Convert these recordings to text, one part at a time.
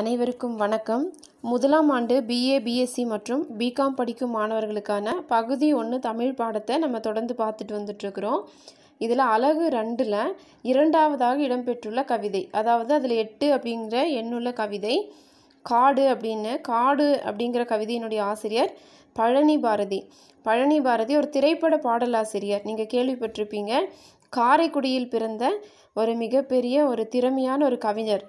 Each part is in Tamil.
அனைவருக்கும் வணக்கம் முதலாம் ஆண்டு பிஏ பிஎஸ்சி மற்றும் பிகாம் படிக்கும் மாணவர்களுக்கான பகுதி ஒன்று தமிழ் பாடத்தை நம்ம தொடர்ந்து பார்த்துட்டு வந்துட்டுருக்குறோம் இதில் அழகு ரெண்டில் இரண்டாவதாக இடம்பெற்றுள்ள கவிதை அதாவது அதில் எட்டு அப்படிங்கிற எண்ணுள்ள கவிதை காடு அப்படின்னு காடு அப்படிங்கிற கவிதையினுடைய ஆசிரியர் பழனி பாரதி பழனி பாரதி ஒரு திரைப்பட பாடலாசிரியர் நீங்கள் கேள்விப்பட்டிருப்பீங்க காரைக்குடியில் பிறந்த ஒரு மிகப்பெரிய ஒரு திறமையான ஒரு கவிஞர்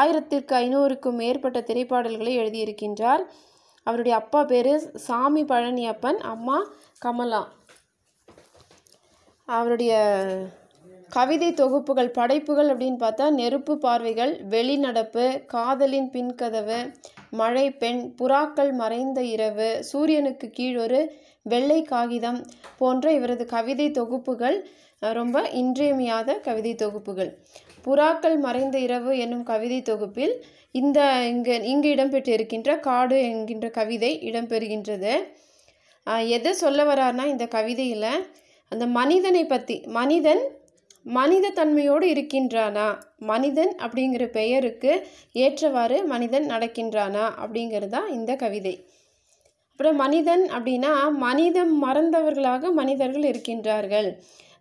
ஆயிரத்திற்கு ஐநூறுக்கும் மேற்பட்ட திரைப்பாடல்களை எழுதியிருக்கின்றார் அவருடைய அப்பா பேர் சாமி பழனியப்பன் அம்மா கமலா அவருடைய கவிதை தொகுப்புகள் படைப்புகள் அப்படின்னு பார்த்தா நெருப்பு பார்வைகள் வெளிநடப்பு காதலின் பின்கதவு மழை பெண் புறாக்கள் மறைந்த இரவு சூரியனுக்கு கீழ் ஒரு வெள்ளை காகிதம் போன்ற இவரது கவிதை தொகுப்புகள் ரொம்ப இன்றியமையாத கவிதை தொகுப்புகள் புறாக்கள் மறைந்த இரவு என்னும் கவிதை தொகுப்பில் இந்த இங்கு இங்கு இடம்பெற்றிருக்கின்ற காடு என்கின்ற கவிதை இடம்பெறுகின்றது எதை சொல்ல வரார்னா இந்த கவிதையில் அந்த மனிதனை பற்றி மனிதன் மனித தன்மையோடு இருக்கின்றானா மனிதன் அப்படிங்கிற பெயருக்கு ஏற்றவாறு மனிதன் நடக்கின்றானா அப்படிங்கிறது தான் இந்த கவிதை அப்புறம் மனிதன் அப்படின்னா மனிதம் மறந்தவர்களாக மனிதர்கள் இருக்கின்றார்கள்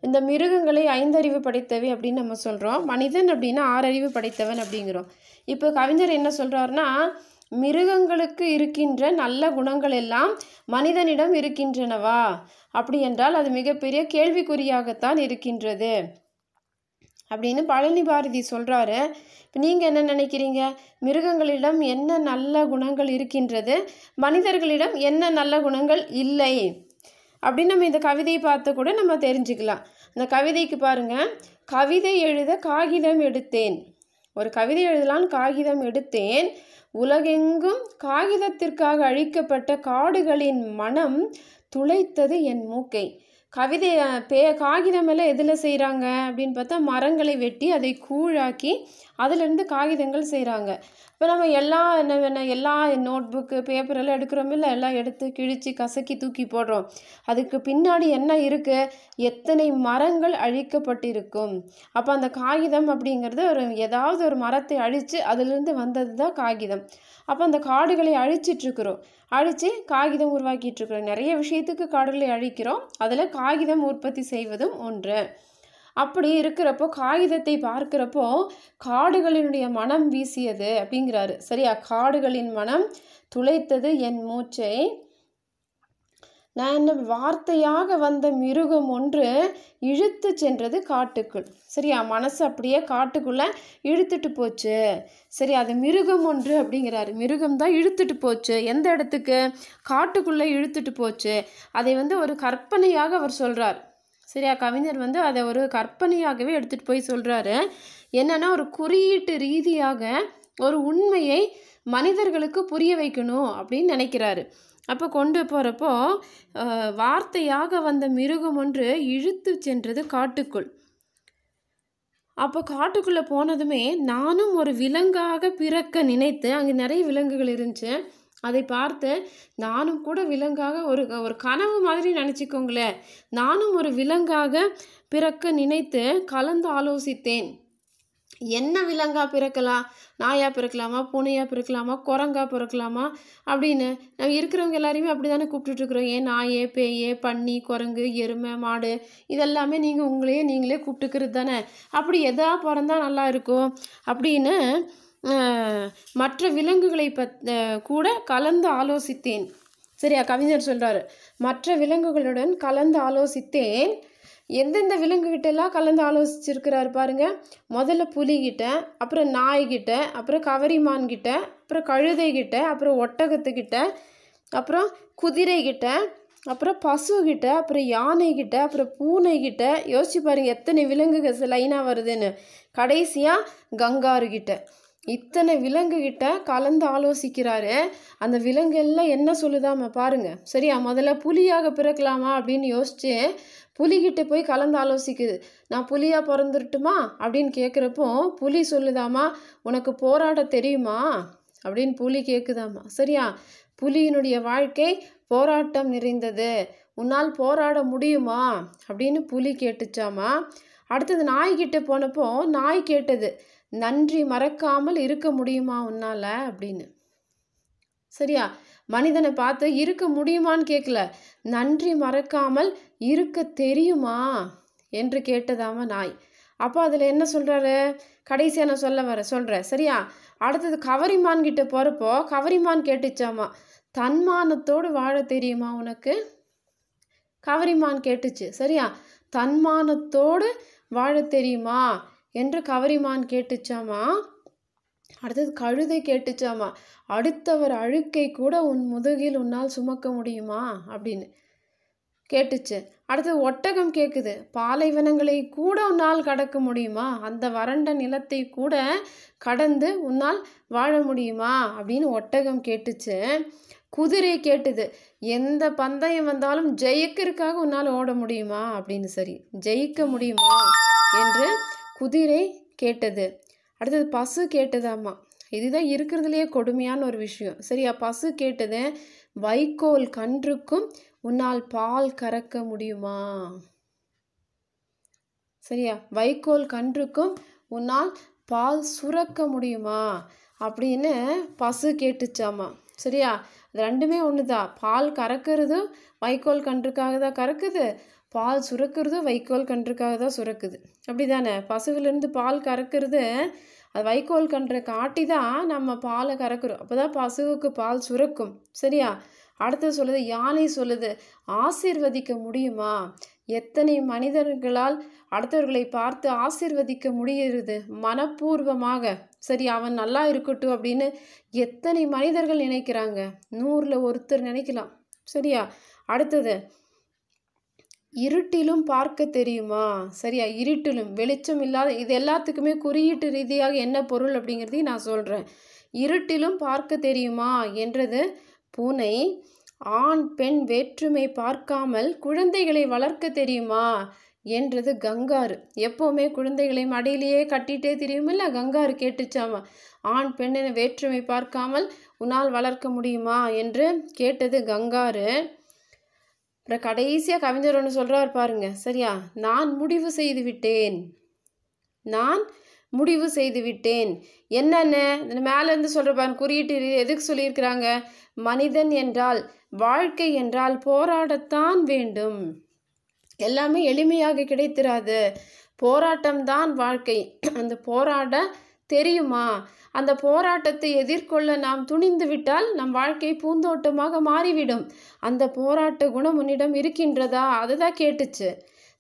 இந்த மிருகங்களை ஐந்தறிவு படைத்தவை அப்படின்னு நம்ம சொல்கிறோம் மனிதன் அப்படின்னா ஆறறிவு படைத்தவன் அப்படிங்கிறோம் இப்போ கவிஞர் என்ன சொல்கிறாருன்னா மிருகங்களுக்கு இருக்கின்ற நல்ல குணங்கள் எல்லாம் மனிதனிடம் இருக்கின்றனவா அப்படி என்றால் அது மிகப்பெரிய கேள்விக்குறியாகத்தான் இருக்கின்றது அப்படின்னு பழனி பாரதி சொல்கிறாரு இப்போ நீங்கள் என்ன நினைக்கிறீங்க மிருகங்களிடம் என்ன நல்ல குணங்கள் இருக்கின்றது மனிதர்களிடம் என்ன நல்ல குணங்கள் இல்லை அப்படின்னு நம்ம இந்த கவிதையை பார்த்து கூட நம்ம தெரிஞ்சுக்கலாம் இந்த கவிதைக்கு பாருங்கள் கவிதை எழுத காகிதம் எடுத்தேன் ஒரு கவிதை எழுதலான் காகிதம் எடுத்தேன் உலகெங்கும் காகிதத்திற்காக அழிக்கப்பட்ட காடுகளின் மனம் துளைத்தது என் மூக்கை கவிதை பே காகிதமெல்லாம் எதில் செய்கிறாங்க அப்படின்னு பார்த்தா மரங்களை வெட்டி அதை கூழாக்கி அதுலேருந்து காகிதங்கள் செய்கிறாங்க இப்போ நம்ம எல்லா என்ன வேணும் எல்லா நோட் புக்கு பேப்பர் எல்லாம் எடுக்கிறோம் இல்லை எல்லாம் எடுத்து கிழித்து கசக்கி தூக்கி போடுறோம் அதுக்கு பின்னாடி என்ன இருக்குது எத்தனை மரங்கள் அழிக்கப்பட்டிருக்கும் அப்போ அந்த காகிதம் அப்படிங்கிறது ஒரு ஏதாவது ஒரு மரத்தை அழித்து அதுலேருந்து வந்தது தான் காகிதம் அப்போ அந்த காடுகளை அழிச்சிட்ருக்குறோம் அழித்து காகிதம் உருவாக்கிட்டு இருக்கிறோம் நிறைய விஷயத்துக்கு காடுகளை அழிக்கிறோம் அதில் காகிதம் உற்பத்தி செய்வதும் ஒன்று அப்படி இருக்கிறப்போ காகிதத்தை பார்க்கிறப்போ காடுகளினுடைய மனம் வீசியது அப்படிங்கிறாரு சரியா காடுகளின் மனம் துளைத்தது என் மூச்சை நான் வார்த்தையாக வந்த மிருகம் ஒன்று இழுத்து சென்றது காட்டுக்குள் சரியா மனசு அப்படியே காட்டுக்குள்ளே இழுத்துட்டு போச்சு சரி அது மிருகம் ஒன்று அப்படிங்கிறாரு மிருகம் தான் இழுத்துட்டு போச்சு எந்த இடத்துக்கு காட்டுக்குள்ளே இழுத்துட்டு போச்சு அதை வந்து ஒரு கற்பனையாக அவர் சொல்கிறார் சரியா கவிஞர் வந்து அதை ஒரு கற்பனையாகவே எடுத்துகிட்டு போய் சொல்கிறாரு என்னென்னா ஒரு குறியீட்டு ரீதியாக ஒரு உண்மையை மனிதர்களுக்கு புரிய வைக்கணும் அப்படின்னு நினைக்கிறாரு அப்போ கொண்டு போகிறப்போ வார்த்தையாக வந்த மிருகம் ஒன்று இழுத்து சென்றது காட்டுக்குள் அப்போ காட்டுக்குள்ளே போனதுமே நானும் ஒரு விலங்காக பிறக்க நினைத்து அங்கே நிறைய விலங்குகள் இருந்துச்சு அதை பார்த்து நானும் கூட விலங்காக ஒரு ஒரு கனவு மாதிரி நினச்சிக்கோங்களேன் நானும் ஒரு விலங்காக பிறக்க நினைத்து கலந்து ஆலோசித்தேன் என்ன விலங்காக பிறக்கலாம் நாயாக பிறக்கலாமா பூனையாக பிறக்கலாமா குரங்கா பிறக்கலாமா அப்படின்னு நம்ம இருக்கிறவங்க எல்லாரையுமே அப்படி தானே கூப்பிட்டுட்ருக்குறோம் ஏன் நாயே பேயே பன்னி குரங்கு எருமை மாடு இதெல்லாமே நீங்கள் உங்களையே நீங்களே கூப்பிட்டுக்கிறது தானே அப்படி எதா பிறந்தா நல்லா இருக்கும் அப்படின்னு மற்ற விலங்குகளை பத் கூட கலந்து ஆலோசித்தேன் சரியா கவிஞர் சொல்கிறாரு மற்ற விலங்குகளுடன் கலந்து ஆலோசித்தேன் எந்தெந்த விலங்குகிட்டெல்லாம் கலந்து ஆலோசிச்சிருக்கிறாரு பாருங்க முதல்ல புலிகிட்ட அப்புறம் நாய்கிட்ட அப்புறம் கவரிமான்கிட்ட அப்புறம் கழுதைகிட்ட அப்புறம் ஒட்டகத்துக்கிட்ட அப்புறம் குதிரைகிட்ட அப்புறம் பசுகிட்ட அப்புறம் யானைகிட்ட அப்புறம் பூனைகிட்ட யோசிச்சு பாருங்கள் எத்தனை விலங்குகள் லைனாக வருதுன்னு கடைசியாக கங்காருக்கிட்ட இத்தனை விலங்குகிட்ட கலந்து ஆலோசிக்கிறாரு அந்த விலங்கு எல்லாம் என்ன சொல்லுதாம பாருங்க சரியா முதல்ல புலியாக பிறக்கலாமா அப்படின்னு யோசிச்சு புலிகிட்ட போய் கலந்து ஆலோசிக்குது நான் புலியாக பிறந்துருட்டுமா அப்படின்னு கேட்குறப்போ புலி சொல்லுதாமா உனக்கு போராட தெரியுமா அப்படின்னு புலி கேட்குதாமா சரியா புலியினுடைய வாழ்க்கை போராட்டம் நிறைந்தது உன்னால் போராட முடியுமா அப்படின்னு புலி கேட்டுச்சாமா அடுத்தது நாய்கிட்ட போனப்போ நாய் கேட்டது நன்றி மறக்காமல் இருக்க முடியுமா உன்னால் அப்படின்னு சரியா மனிதனை பார்த்து இருக்க முடியுமான்னு கேட்கல நன்றி மறக்காமல் இருக்க தெரியுமா என்று கேட்டதாம நாய் அப்போ அதில் என்ன சொல்கிறாரு கடைசியாக நான் சொல்ல வர சொல்கிறேன் சரியா அடுத்தது கவரிமான் கிட்ட போகிறப்போ கவரிமான் கேட்டுச்சாமா தன்மானத்தோடு வாழ தெரியுமா உனக்கு கவரிமான் கேட்டுச்சு சரியா தன்மானத்தோடு வாழ தெரியுமா என்று கவரிமான் கேட்டுச்சாமா அடுத்தது கழுதை கேட்டுச்சாமா அடுத்தவர் அழுக்கை கூட உன் முதுகில் உன்னால் சுமக்க முடியுமா அப்படின்னு கேட்டுச்சு அடுத்தது ஒட்டகம் கேட்குது பாலைவனங்களை கூட உன்னால் கடக்க முடியுமா அந்த வறண்ட நிலத்தை கூட கடந்து உன்னால் வாழ முடியுமா அப்படின்னு ஒட்டகம் கேட்டுச்சு குதிரை கேட்டுது எந்த பந்தயம் வந்தாலும் ஜெயிக்கிறதுக்காக உன்னால் ஓட முடியுமா அப்படின்னு சரி ஜெயிக்க முடியுமா என்று குதிரை கேட்டது அடுத்தது பசு கேட்டதாம்மா இதுதான் இருக்கிறதுலையே கொடுமையான ஒரு விஷயம் சரியா பசு கேட்டது வைக்கோல் கன்றுக்கும் உன்னால் பால் கறக்க முடியுமா சரியா வைக்கோல் கன்றுக்கும் உன்னால் பால் சுரக்க முடியுமா அப்படின்னு பசு கேட்டுச்சாமா சரியா ரெண்டுமே ஒன்று தான் பால் கறக்கிறதும் வைக்கோல் கன்றுக்காக தான் கறக்குது பால் சுரக்கிறது வைக்கோல் கன்றுக்காக தான் சுரக்குது அப்படி தானே பசுவிலேருந்து பால் கறக்கிறது அது வைக்கோல் கன்றை காட்டி தான் நம்ம பாலை கறக்கிறோம் அப்போ தான் பசுவுக்கு பால் சுரக்கும் சரியா அடுத்து சொல்லுது யானை சொல்லுது ஆசீர்வதிக்க முடியுமா எத்தனை மனிதர்களால் அடுத்தவர்களை பார்த்து ஆசிர்வதிக்க முடிகிறது மனப்பூர்வமாக சரி அவன் நல்லா இருக்கட்டும் அப்படின்னு எத்தனை மனிதர்கள் நினைக்கிறாங்க நூறில் ஒருத்தர் நினைக்கலாம் சரியா அடுத்தது இருட்டிலும் பார்க்க தெரியுமா சரியா இருட்டிலும் வெளிச்சம் இல்லாத இது எல்லாத்துக்குமே குறியீட்டு ரீதியாக என்ன பொருள் அப்படிங்கிறதையும் நான் சொல்கிறேன் இருட்டிலும் பார்க்க தெரியுமா என்றது பூனை ஆண் பெண் வேற்றுமை பார்க்காமல் குழந்தைகளை வளர்க்க தெரியுமா என்றது கங்காரு எப்போவுமே குழந்தைகளை மடியிலேயே கட்டிகிட்டே தெரியுமில்ல கங்காரு கேட்டுச்சாமா ஆண் பெண்ணின வேற்றுமை பார்க்காமல் உன்னால் வளர்க்க முடியுமா என்று கேட்டது கங்காரு அப்புறம் கடைசியாக கவிஞர் ஒன்று சொல்கிறார் பாருங்க சரியா நான் முடிவு செய்து விட்டேன் நான் முடிவு செய்து விட்டேன் என்னென்ன இந்த மேலேருந்து சொல்கிற பாருங்க குறியீட்டு எதுக்கு சொல்லியிருக்கிறாங்க மனிதன் என்றால் வாழ்க்கை என்றால் போராடத்தான் வேண்டும் எல்லாமே எளிமையாக கிடைத்திராது போராட்டம்தான் வாழ்க்கை அந்த போராட தெரியுமா அந்த போராட்டத்தை எதிர்கொள்ள நாம் துணிந்து விட்டால் நம் வாழ்க்கை பூந்தோட்டமாக மாறிவிடும் அந்த போராட்ட குணம் உன்னிடம் இருக்கின்றதா அதுதான் கேட்டுச்சு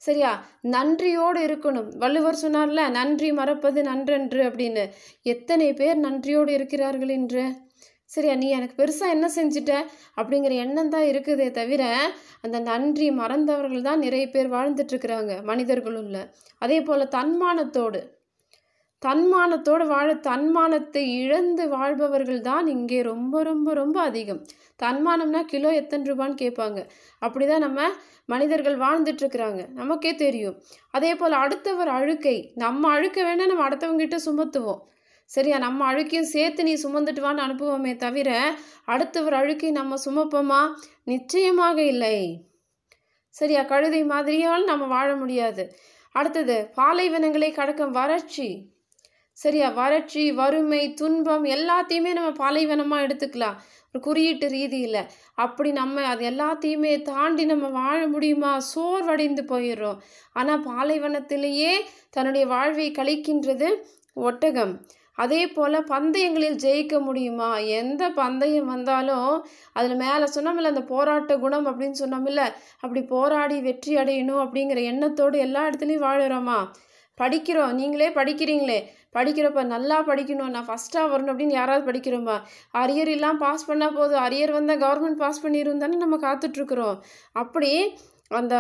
சரியா நன்றியோடு இருக்கணும் வள்ளுவர் சொன்னார்ல நன்றி மறப்பது நன்றன்று அப்படின்னு எத்தனை பேர் நன்றியோடு இருக்கிறார்கள் என்று சரியா நீ எனக்கு பெருசாக என்ன செஞ்சிட்ட அப்படிங்கிற எண்ணம் தான் இருக்குதே தவிர அந்த நன்றி மறந்தவர்கள் தான் நிறைய பேர் மனிதர்களும் மனிதர்களுள்ள அதே போல் தன்மானத்தோடு தன்மானத்தோடு வாழ தன்மானத்தை இழந்து வாழ்பவர்கள் தான் இங்கே ரொம்ப ரொம்ப ரொம்ப அதிகம் தன்மானம்னா கிலோ எத்தனை ரூபான்னு கேட்பாங்க அப்படி தான் நம்ம மனிதர்கள் வாழ்ந்துட்டுருக்குறாங்க நமக்கே தெரியும் அதே போல் அடுத்தவர் அழுக்கை நம்ம அழுக்க வேணால் நம்ம அடுத்தவங்ககிட்ட சுமத்துவோம் சரியா நம்ம அழுக்கையும் சேர்த்து நீ சுமந்துட்டு வான்னு அனுப்புவோமே தவிர அடுத்தவர் அழுக்கை நம்ம சுமப்போமா நிச்சயமாக இல்லை சரியா கழுதை மாதிரியால் நம்ம வாழ முடியாது அடுத்தது பாலைவனங்களை கடக்கும் வறட்சி சரியா வறட்சி வறுமை துன்பம் எல்லாத்தையுமே நம்ம பாலைவனமாக எடுத்துக்கலாம் ஒரு குறியீட்டு ரீதியில் அப்படி நம்ம அது எல்லாத்தையுமே தாண்டி நம்ம வாழ முடியுமா சோர்வடைந்து போயிடுறோம் ஆனால் பாலைவனத்திலேயே தன்னுடைய வாழ்வை கழிக்கின்றது ஒட்டகம் அதே போல் பந்தயங்களில் ஜெயிக்க முடியுமா எந்த பந்தயம் வந்தாலும் அதில் மேலே சொன்னமில்ல அந்த போராட்ட குணம் அப்படின்னு சொன்னோம்ல அப்படி போராடி வெற்றி அடையணும் அப்படிங்கிற எண்ணத்தோடு எல்லா இடத்துலையும் வாழுறோமா படிக்கிறோம் நீங்களே படிக்கிறீங்களே படிக்கிறப்ப நல்லா படிக்கணும் நான் ஃபஸ்ட்டாக வரணும் அப்படின்னு யாராவது படிக்கிறோமா அரியர் இல்லாமல் பாஸ் பண்ணால் போதும் அரியர் வந்தால் கவர்மெண்ட் பாஸ் பண்ணிடும் நம்ம காத்துட்ருக்குறோம் அப்படி அந்த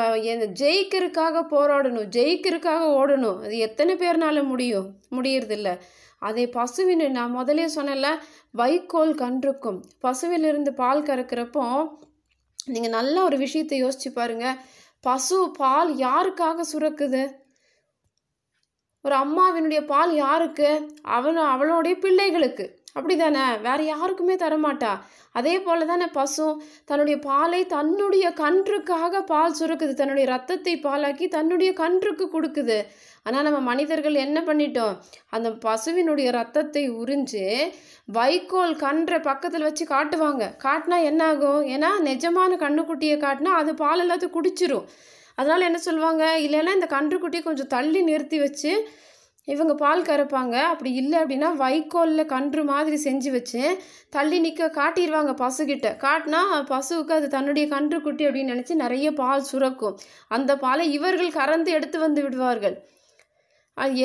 ஜெயிக்கிறதுக்காக போராடணும் ஜெயிக்கிறதுக்காக ஓடணும் அது எத்தனை பேர்னால முடியும் முடியறதில்ல அதே பசுவின் நான் முதலே சொன்னல வைக்கோல் கன்றுக்கும் பசுவிலிருந்து பால் கறக்கிறப்போ நீங்கள் நல்லா ஒரு விஷயத்தை யோசிச்சு பாருங்கள் பசு பால் யாருக்காக சுரக்குது ஒரு அம்மாவினுடைய பால் யாருக்கு அவன் அவளுடைய பிள்ளைகளுக்கு அப்படி தானே வேறு யாருக்குமே தரமாட்டா அதே போல தானே பசு தன்னுடைய பாலை தன்னுடைய கன்றுக்காக பால் சுருக்குது தன்னுடைய ரத்தத்தை பாலாக்கி தன்னுடைய கன்றுக்கு கொடுக்குது ஆனால் நம்ம மனிதர்கள் என்ன பண்ணிட்டோம் அந்த பசுவினுடைய ரத்தத்தை உறிஞ்சு வைக்கோல் கன்றை பக்கத்தில் வச்சு காட்டுவாங்க காட்டினா என்ன ஆகும் ஏன்னா நிஜமான கண்ணுக்குட்டியை காட்டினா அது பால் எல்லாத்தையும் குடிச்சிரும் அதனால் என்ன சொல்லுவாங்க இல்லைன்னா இந்த கன்றுக்குட்டி கொஞ்சம் தள்ளி நிறுத்தி வச்சு இவங்க பால் கறப்பாங்க அப்படி இல்லை அப்படின்னா வைக்கோலில் கன்று மாதிரி செஞ்சு வச்சு தள்ளி நிற்க காட்டிடுவாங்க பசுக்கிட்ட காட்டினா பசுவுக்கு அது தன்னுடைய கன்று குட்டி அப்படின்னு நினச்சி நிறைய பால் சுரக்கும் அந்த பாலை இவர்கள் கறந்து எடுத்து வந்து விடுவார்கள்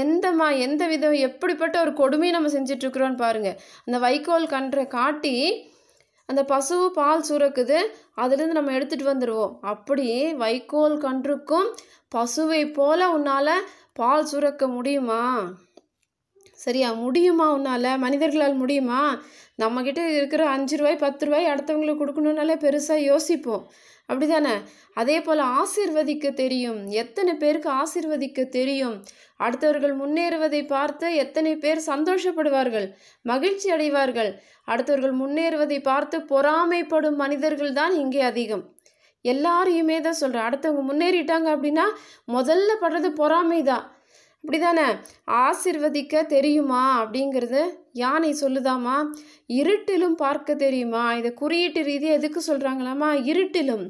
எந்த மா எந்த விதம் எப்படிப்பட்ட ஒரு கொடுமையை நம்ம செஞ்சிட்ருக்குறோன்னு பாருங்கள் அந்த வைக்கோல் கன்றை காட்டி அந்த பசுவு பால் சுரக்குது அதுலேருந்து நம்ம எடுத்துகிட்டு வந்துடுவோம் அப்படி வைக்கோல் கன்றுக்கும் பசுவை போல உன்னால் பால் சுரக்க முடியுமா சரியா முடியுமா உன்னால் மனிதர்களால் முடியுமா நம்மக்கிட்ட இருக்கிற அஞ்சு ரூபாய் பத்து ரூபாய் அடுத்தவங்களுக்கு கொடுக்கணுன்னாலே பெருசாக யோசிப்போம் அப்படி தானே அதே போல் ஆசிர்வதிக்க தெரியும் எத்தனை பேருக்கு ஆசிர்வதிக்க தெரியும் அடுத்தவர்கள் முன்னேறுவதை பார்த்து எத்தனை பேர் சந்தோஷப்படுவார்கள் மகிழ்ச்சி அடைவார்கள் அடுத்தவர்கள் முன்னேறுவதை பார்த்து பொறாமைப்படும் மனிதர்கள் தான் இங்கே அதிகம் எல்லாரையுமே தான் சொல்கிறேன் அடுத்தவங்க முன்னேறிட்டாங்க அப்படின்னா முதல்ல படுறது பொறாமை தான் அப்படி தானே ஆசிர்வதிக்க தெரியுமா அப்படிங்கிறது யானை சொல்லுதாமா இருட்டிலும் பார்க்க தெரியுமா இதை குறியீட்டு ரீதியாக எதுக்கு சொல்கிறாங்களாமா இருட்டிலும்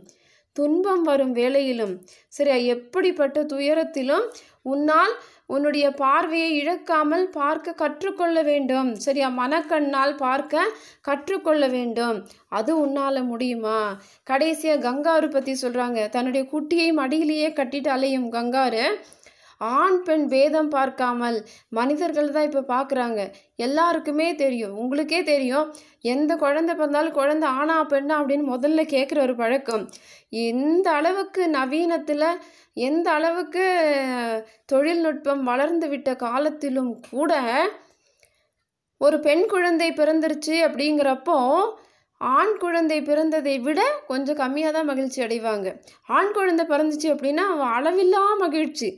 துன்பம் வரும் வேலையிலும் சரியா எப்படிப்பட்ட துயரத்திலும் உன்னால் உன்னுடைய பார்வையை இழக்காமல் பார்க்க கற்றுக்கொள்ள வேண்டும் சரியா மனக்கண்ணால் பார்க்க கற்றுக்கொள்ள வேண்டும் அது உன்னால் முடியுமா கடைசியாக கங்காரு பற்றி சொல்கிறாங்க தன்னுடைய குட்டியை மடியிலேயே கட்டிட்டு அலையும் கங்காரு ஆண் பெண் பேதம் பார்க்காமல் மனிதர்கள் தான் இப்போ பார்க்குறாங்க எல்லாருக்குமே தெரியும் உங்களுக்கே தெரியும் எந்த குழந்தை பிறந்தாலும் குழந்தை ஆனா பெண்ணா அப்படின்னு முதல்ல கேட்குற ஒரு பழக்கம் எந்த அளவுக்கு நவீனத்தில் எந்த அளவுக்கு தொழில்நுட்பம் வளர்ந்து விட்ட காலத்திலும் கூட ஒரு பெண் குழந்தை பிறந்துருச்சு அப்படிங்கிறப்போ ஆண் குழந்தை பிறந்ததை விட கொஞ்சம் கம்மியாக தான் மகிழ்ச்சி அடைவாங்க ஆண் குழந்தை பிறந்துச்சு அப்படின்னா அளவில்லா மகிழ்ச்சி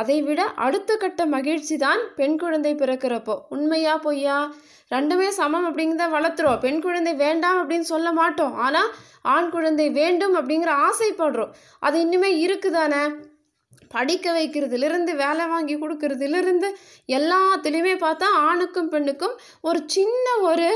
அதைவிட அடுத்த கட்ட மகிழ்ச்சி தான் பெண் குழந்தை பிறக்கிறப்போ உண்மையா பொய்யா ரெண்டுமே சமம் அப்படிங்கிறத வளர்த்துறோம் பெண் குழந்தை வேண்டாம் அப்படின்னு சொல்ல மாட்டோம் ஆனால் ஆண் குழந்தை வேண்டும் அப்படிங்கிற ஆசைப்படுறோம் அது இன்னுமே இருக்குதானே படிக்க வைக்கிறதுலேருந்து வேலை வாங்கி கொடுக்கறதுலேருந்து எல்லாத்துலேயுமே பார்த்தா ஆணுக்கும் பெண்ணுக்கும் ஒரு சின்ன ஒரு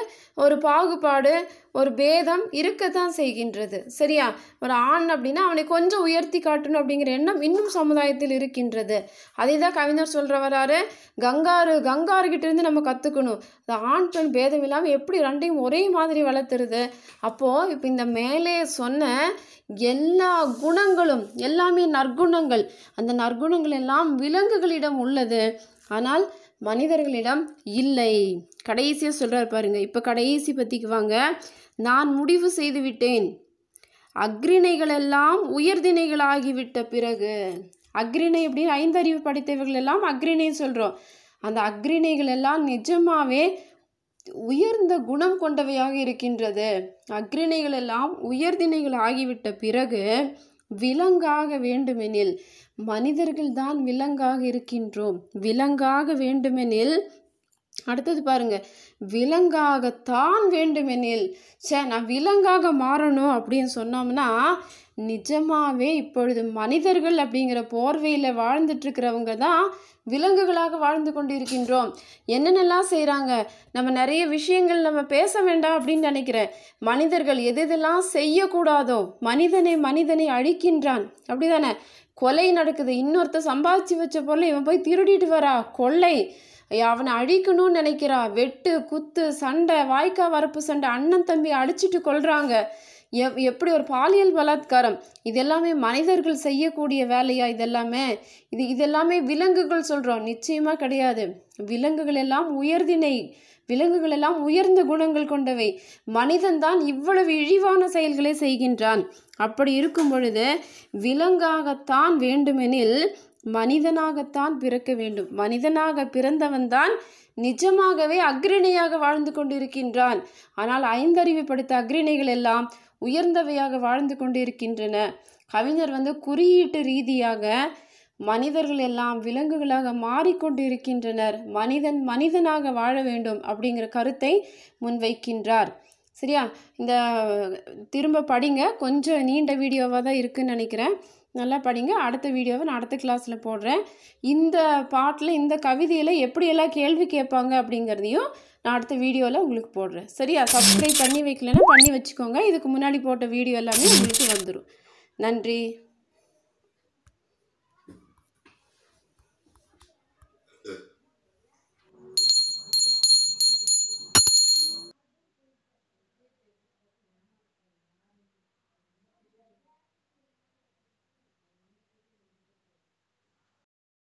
ஒரு பாகுபாடு ஒரு பேதம் இருக்கத்தான் செய்கின்றது சரியா ஒரு ஆண் அப்படின்னா அவனை கொஞ்சம் உயர்த்தி காட்டணும் அப்படிங்கிற எண்ணம் இன்னும் சமுதாயத்தில் இருக்கின்றது அதே தான் கவிஞர் சொல்கிற வராரு கங்காரு கங்காருக்கிட்ட இருந்து நம்ம கற்றுக்கணும் இந்த ஆண் பெண் பேதம் இல்லாமல் எப்படி ரெண்டையும் ஒரே மாதிரி வளர்த்துறது அப்போது இப்போ இந்த மேலே சொன்ன எல்லா குணங்களும் எல்லாமே நற்குணங்கள் அந்த நற்குணங்கள் எல்லாம் விலங்குகளிடம் உள்ளது ஆனால் மனிதர்களிடம் இல்லை கடைசியாக சொல்கிறார் பாருங்க இப்போ கடைசி பற்றிக்கு வாங்க நான் முடிவு செய்து விட்டேன் அக்ரிணைகளெல்லாம் ஆகிவிட்ட பிறகு அக்ரிணை அப்படின்னு ஐந்தறிவு படைத்தவர்கள் எல்லாம் அக்ரிணைன்னு சொல்கிறோம் அந்த அக்ரிணைகள் எல்லாம் நிஜமாகவே உயர்ந்த குணம் கொண்டவையாக இருக்கின்றது அக்ரிணைகள் எல்லாம் உயர்திணைகள் ஆகிவிட்ட பிறகு விலங்காக வேண்டுமெனில் மனிதர்கள்தான் விலங்காக இருக்கின்றோம் விலங்காக வேண்டுமெனில் அடுத்தது பாருங்க விலங்காகத்தான் வேண்டுமெனில் சே நான் விலங்காக மாறணும் அப்படின்னு சொன்னோம்னா நிஜமாவே இப்பொழுது மனிதர்கள் அப்படிங்கிற போர்வையில் வாழ்ந்துட்டு இருக்கிறவங்க தான் விலங்குகளாக வாழ்ந்து கொண்டிருக்கின்றோம் என்னென்னலாம் செய்கிறாங்க நம்ம நிறைய விஷயங்கள் நம்ம பேச வேண்டாம் அப்படின்னு நினைக்கிறேன் மனிதர்கள் எதெல்லாம் செய்யக்கூடாதோ மனிதனை மனிதனை அழிக்கின்றான் அப்படி தானே கொலை நடக்குது இன்னொருத்த சம்பாதிச்சு வச்ச பொருளை இவன் போய் திருடிட்டு வரா கொள்ளை அவனை அழிக்கணும்னு நினைக்கிறா வெட்டு குத்து சண்டை வாய்க்கா வரப்பு சண்டை அண்ணன் தம்பி அழிச்சிட்டு கொள்றாங்க எவ் எப்படி ஒரு பாலியல் பலாத்காரம் இது எல்லாமே மனிதர்கள் செய்யக்கூடிய வேலையா இதெல்லாமே இது இதெல்லாமே விலங்குகள் சொல்கிறோம் நிச்சயமாக கிடையாது விலங்குகள் எல்லாம் உயர்தினை விலங்குகள் எல்லாம் உயர்ந்த குணங்கள் கொண்டவை மனிதன் தான் இவ்வளவு இழிவான செயல்களை செய்கின்றான் அப்படி இருக்கும் பொழுது விலங்காகத்தான் வேண்டுமெனில் மனிதனாகத்தான் பிறக்க வேண்டும் மனிதனாக பிறந்தவன் தான் நிஜமாகவே அக்ரிணையாக வாழ்ந்து கொண்டிருக்கின்றான் ஆனால் ஐந்தறிவு படுத்த அக்ரிணைகள் எல்லாம் உயர்ந்தவையாக வாழ்ந்து கொண்டிருக்கின்றன கவிஞர் வந்து குறியீட்டு ரீதியாக மனிதர்கள் எல்லாம் விலங்குகளாக மாறிக்கொண்டிருக்கின்றனர் மனிதன் மனிதனாக வாழ வேண்டும் அப்படிங்கிற கருத்தை முன்வைக்கின்றார் சரியா இந்த திரும்ப படிங்க கொஞ்சம் நீண்ட வீடியோவாக தான் இருக்குன்னு நினைக்கிறேன் நல்லா படிங்க அடுத்த வீடியோவை நான் அடுத்த கிளாஸில் போடுறேன் இந்த பாட்டில் இந்த கவிதையில் எப்படியெல்லாம் கேள்வி கேட்பாங்க அப்படிங்கிறதையும் நான் அடுத்த வீடியோவில் உங்களுக்கு போடுறேன் சரியா சப்ஸ்கிரைப் பண்ணி வைக்கலன்னா பண்ணி வச்சுக்கோங்க இதுக்கு முன்னாடி போட்ட வீடியோ எல்லாமே உங்களுக்கு வந்துடும் நன்றி